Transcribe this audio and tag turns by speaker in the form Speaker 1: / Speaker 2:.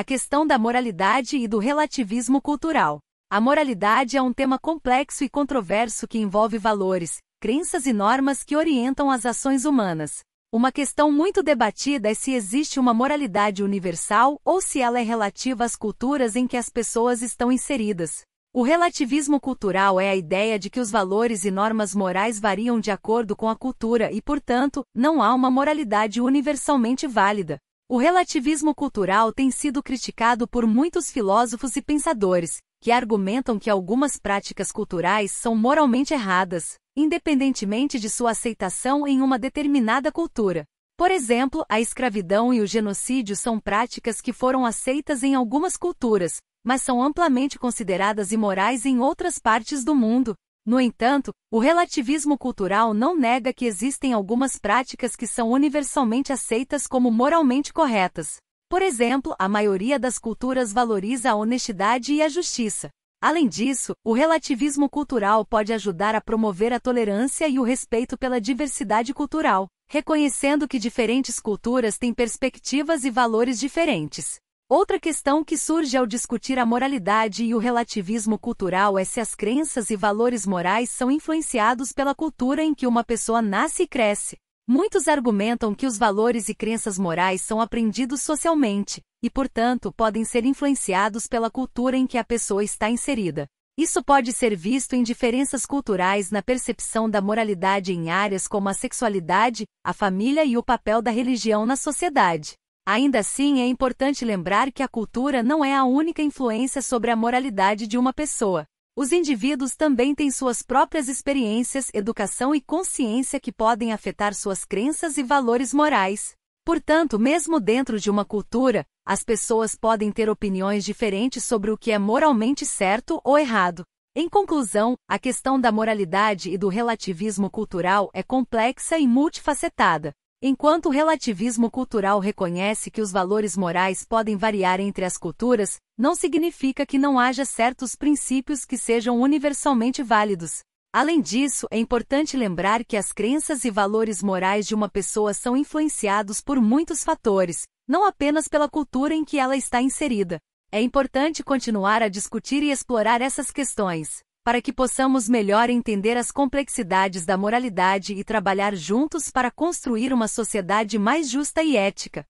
Speaker 1: A questão da moralidade e do relativismo cultural. A moralidade é um tema complexo e controverso que envolve valores, crenças e normas que orientam as ações humanas. Uma questão muito debatida é se existe uma moralidade universal ou se ela é relativa às culturas em que as pessoas estão inseridas. O relativismo cultural é a ideia de que os valores e normas morais variam de acordo com a cultura e, portanto, não há uma moralidade universalmente válida. O relativismo cultural tem sido criticado por muitos filósofos e pensadores, que argumentam que algumas práticas culturais são moralmente erradas, independentemente de sua aceitação em uma determinada cultura. Por exemplo, a escravidão e o genocídio são práticas que foram aceitas em algumas culturas, mas são amplamente consideradas imorais em outras partes do mundo, no entanto, o relativismo cultural não nega que existem algumas práticas que são universalmente aceitas como moralmente corretas. Por exemplo, a maioria das culturas valoriza a honestidade e a justiça. Além disso, o relativismo cultural pode ajudar a promover a tolerância e o respeito pela diversidade cultural, reconhecendo que diferentes culturas têm perspectivas e valores diferentes. Outra questão que surge ao discutir a moralidade e o relativismo cultural é se as crenças e valores morais são influenciados pela cultura em que uma pessoa nasce e cresce. Muitos argumentam que os valores e crenças morais são aprendidos socialmente, e, portanto, podem ser influenciados pela cultura em que a pessoa está inserida. Isso pode ser visto em diferenças culturais na percepção da moralidade em áreas como a sexualidade, a família e o papel da religião na sociedade. Ainda assim, é importante lembrar que a cultura não é a única influência sobre a moralidade de uma pessoa. Os indivíduos também têm suas próprias experiências, educação e consciência que podem afetar suas crenças e valores morais. Portanto, mesmo dentro de uma cultura, as pessoas podem ter opiniões diferentes sobre o que é moralmente certo ou errado. Em conclusão, a questão da moralidade e do relativismo cultural é complexa e multifacetada. Enquanto o relativismo cultural reconhece que os valores morais podem variar entre as culturas, não significa que não haja certos princípios que sejam universalmente válidos. Além disso, é importante lembrar que as crenças e valores morais de uma pessoa são influenciados por muitos fatores, não apenas pela cultura em que ela está inserida. É importante continuar a discutir e explorar essas questões para que possamos melhor entender as complexidades da moralidade e trabalhar juntos para construir uma sociedade mais justa e ética.